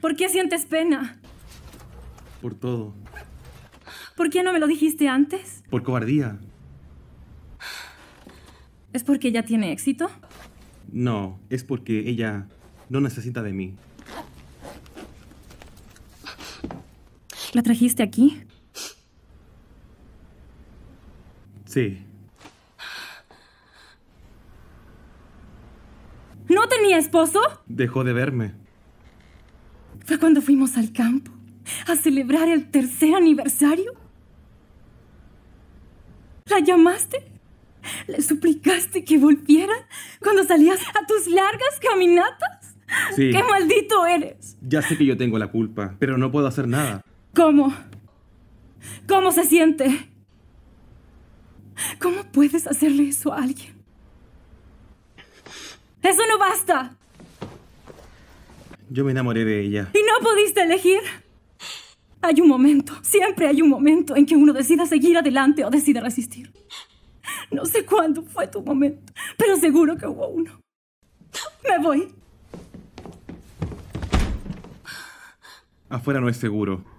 ¿Por qué sientes pena? Por todo. ¿Por qué no me lo dijiste antes? Por cobardía. ¿Es porque ella tiene éxito? No, es porque ella no necesita de mí. ¿La trajiste aquí? Sí. ¿No tenía esposo? Dejó de verme fue cuando fuimos al campo a celebrar el tercer aniversario. ¿La llamaste? ¿Le suplicaste que volviera cuando salías a tus largas caminatas? ¡Qué maldito eres! Ya sé que yo tengo la culpa, pero no puedo hacer nada. ¿Cómo? ¿Cómo se siente? ¿Cómo puedes hacerle eso a alguien? ¡Eso no basta! Yo me enamoré de ella. ¿Y no pudiste elegir? Hay un momento, siempre hay un momento en que uno decida seguir adelante o decide resistir. No sé cuándo fue tu momento, pero seguro que hubo uno. Me voy. Afuera no es seguro.